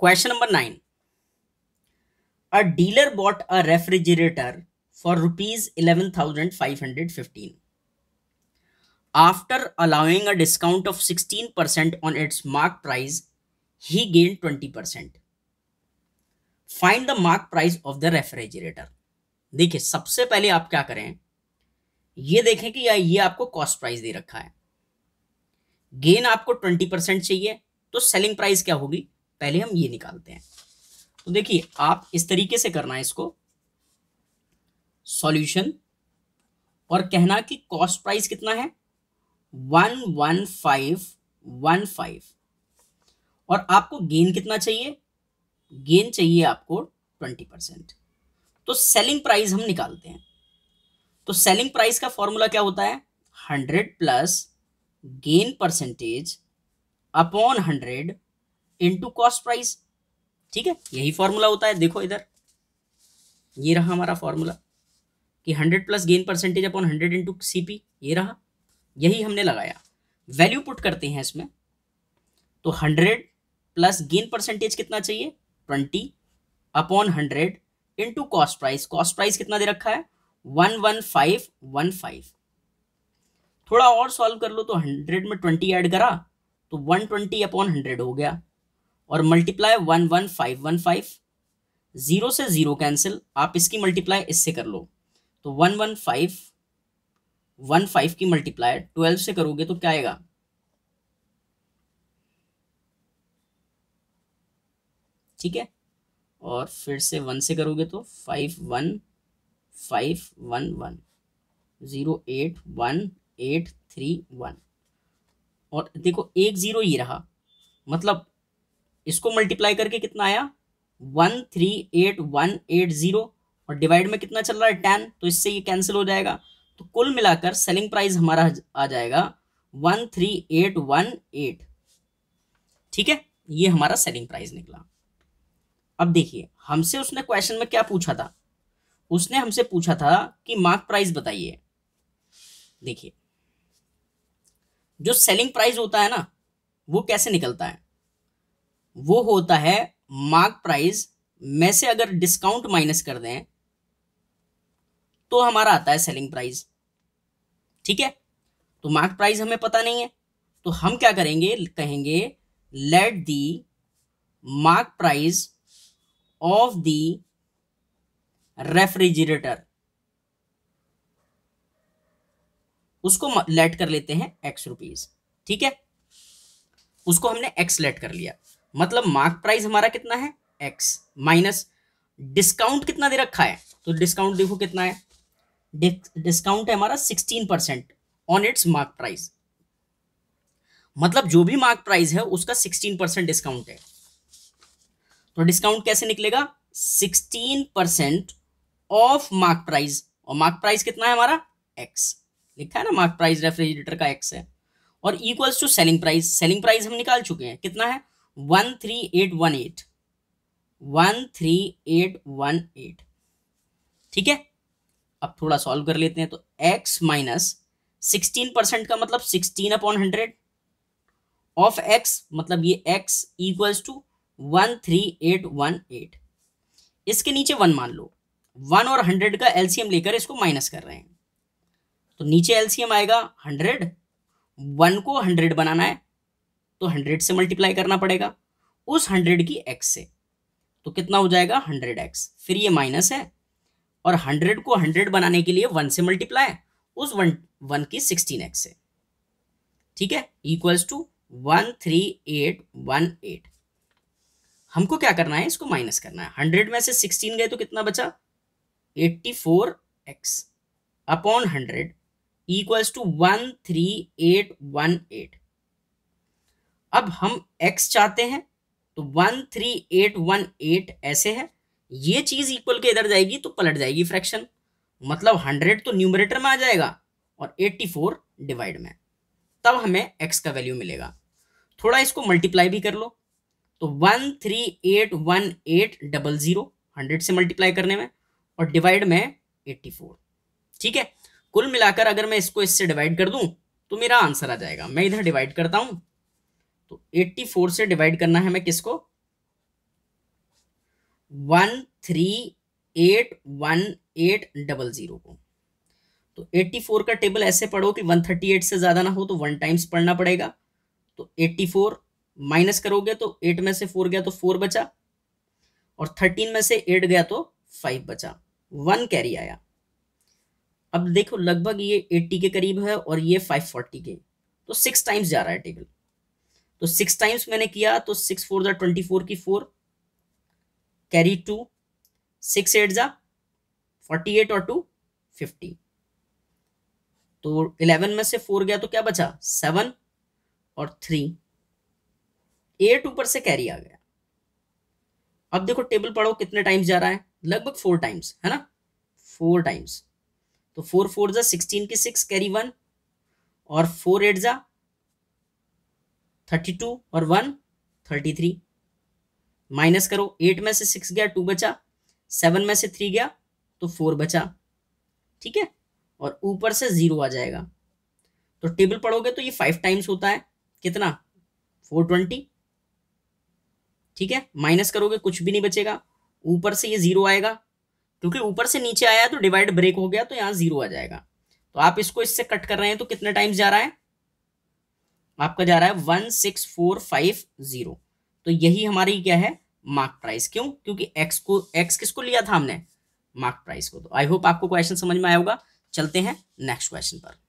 question number nine a dealer bought a refrigerator for rupees eleven thousand five hundred fifteen after allowing a discount of sixteen percent on its mark price he gain twenty percent find the mark price of the refrigerator देखिए सबसे पहले आप क्या करें ये देखें कि या ये आपको कॉस्ट प्राइस दे रखा है गेन आपको ट्वेंटी परसेंट चाहिए तो सेलिंग प्राइस क्या होगी पहले हम ये निकालते हैं तो देखिए आप इस तरीके से करना है इसको सॉल्यूशन और कहना कि कॉस्ट प्राइस कितना है one one five one five और आपको गेन कितना चाहिए गेन चाहिए आपको ट्वेंटी परसेंट तो सेलिंग प्राइस हम निकालते हैं तो सेलिंग प्राइस का फॉर्मूला क्या होता है hundred plus gain percentage upon hundred into cost price ठीक है यही फॉर्मूला होता है देखो इधर ये रहा हमारा फॉर्मूला कि 100 plus gain percentage upon 100 into C ये रहा यही हमने लगाया वैल्यू पुट करते हैं इसमें तो 100 प्लस गेन परसेंटेज कितना चाहिए 20 upon hundred into cost price cost price कितना दे रखा है one one five one five थोड़ा और सॉल्व कर लो तो 100 में 20 ऐड करा तो 120 ट्वेंटी अपॉन हंड्रेड हो गया और multiply one one five one five zero से ज़ीरो कैंसिल आप इसकी मल्टीप्लाई इससे कर लो तो one one five one five की मल्टीप्लाई ट्वेल्व से करोगे तो क्या आएगा ठीक है और फिर से वन से करोगे तो five one five one one zero eight one eight three one और देखो एक ज़ीरो ये रहा मतलब इसको मल्टीप्लाई करके कितना आया one three eight one eight zero और डिवाइड में कितना चल रहा है टेन तो इससे ये कैंसिल हो जाएगा तो कुल मिलाकर सेलिंग प्राइस हमारा आ जाएगा one three eight one eight ठीक है ये हमारा सेलिंग प्राइस निकला अब देखिए हमसे उसने क्वेश्चन में क्या पूछा था उसने हमसे पूछा था कि मार्क प्राइस बताइए देखिए जो सेलिंग प्राइस होता है ना वो कैसे निकलता है वो होता है मार्क प्राइस में से अगर डिस्काउंट माइनस कर दें तो हमारा आता है सेलिंग प्राइस ठीक है तो मार्क प्राइस हमें पता नहीं है तो हम क्या करेंगे कहेंगे let the mark price of the refrigerator उसको लेट कर लेते हैं एक्स रुपीज ठीक है उसको हमने एक्स लेट कर लिया मतलब मार्क प्राइस हमारा कितना है एक्स माइनस डिस्काउंट कितना दे रखा है तो डिस्काउंट देखो कितना है डिस्काउंट है हमारा sixteen percent on its mark price मतलब जो भी मार्क प्राइस है उसका सिक्सटीन परसेंट डिस्काउंट है तो डिस्काउंट कैसे निकलेगा sixteen percent of mark price और मार्क प्राइस कितना है हमारा एक्स लिखा है ना मार्क प्राइस रेफ्रिजरेटर का एक्स है और equals to selling price selling price हम निकाल चुके हैं कितना है one three eight one eight one three eight one eight ठीक है अब थोड़ा सॉल्व कर लेते हैं तो x माइनस सिक्सटीन परसेंट का मतलब sixteen upon hundred of x मतलब ये x equals to one three eight one eight इसके नीचे वन मान लो वन और हंड्रेड का एलसीएम लेकर इसको माइनस कर रहे हैं तो नीचे एलसीएम आएगा हंड्रेड वन को हंड्रेड बनाना है तो हंड्रेड से मल्टीप्लाई करना पड़ेगा उस हंड्रेड की एक्स से तो कितना हो जाएगा हंड्रेड एक्स फिर ये माइनस है और हंड्रेड को हंड्रेड बनाने के लिए वन से मल्टीप्लाई उस वन वन की सिक्सटीन एक्स से ठीक है equals to one three eight one eight हमको क्या करना है इसको माइनस करना है हंड्रेड में से सिक्सटीन गए तो कितना बचा eighty four X upon hundred equals to one three eight one eight अब हम x चाहते हैं तो one three eight one eight ऐसे है ये चीज इक्वल के इधर जाएगी तो पलट जाएगी फ्रैक्शन मतलब हंड्रेड तो न्यूमरेटर में आ जाएगा और एट्टी फोर डिवाइड में तब हमें x का वैल्यू मिलेगा थोड़ा इसको मल्टीप्लाई भी कर लो तो one three eight one eight double zero hundred से मल्टीप्लाई करने में और डिवाइड में एट्टी फोर ठीक है कुल मिलाकर अगर मैं इसको इससे डिवाइड कर दूं तो मेरा आंसर आ जाएगा मैं इधर डिवाइड करता हूं तो 84 से डिवाइड करना है हमें किसको one three eight one eight double zero को तो 84 का टेबल ऐसे पढ़ो कि 138 से ज़्यादा ना हो तो वन टाइम्स पढ़ना पड़ेगा तो 84 माइनस करोगे तो 8 में से 4 गया तो 4 बचा और 13 में से 8 गया तो 5 बचा वन कैरी आया अब देखो लगभग ये 80 के करीब है और ये 540 के तो सिक्स टाइम्स जा रहा है टेबल तो सिक्स टाइम्स मैंने किया तो सिक्स फोर ज़ा ट्वेंटी फोर की four carry two six eight ज़ा फोर्टी एट और टू फिफ्टी तो इलेवन में से फोर गया तो क्या बचा सेवन और थ्री एट ऊपर से कैरी आ गया अब देखो टेबल पढ़ो कितने टाइम्स जा रहा है लगभग फोर टाइम्स है ना फोर टाइम्स तो फोर फोर जा सिक्सटीन की सिक्स कैरी वन और फोर एट जा थर्टी टू और वन थर्टी थ्री माइनस करो एट में से सिक्स गया टू बचा सेवन में से थ्री गया तो फोर बचा ठीक है और ऊपर से जीरो आ जाएगा तो टेबल पढ़ोगे तो ये फाइव टाइम्स होता है कितना फोर ट्वेंटी ठीक है माइनस करोगे कुछ भी नहीं बचेगा ऊपर से ये जीरो आएगा क्योंकि ऊपर से नीचे आया तो डिवाइड ब्रेक हो गया तो यहाँ जीरो आ जाएगा तो आप इसको इससे कट कर रहे हैं तो कितने टाइम्स जा रहा है आपका जा रहा है one six four five zero तो यही हमारी क्या है मार्क प्राइस क्यों क्योंकि एक्स को एक्स किसको लिया था हमने मार्क प्राइस को तो आई होप आपको क्वेश्चन समझ में आया होगा चलते हैं नेक्स्ट क्वेश्चन पर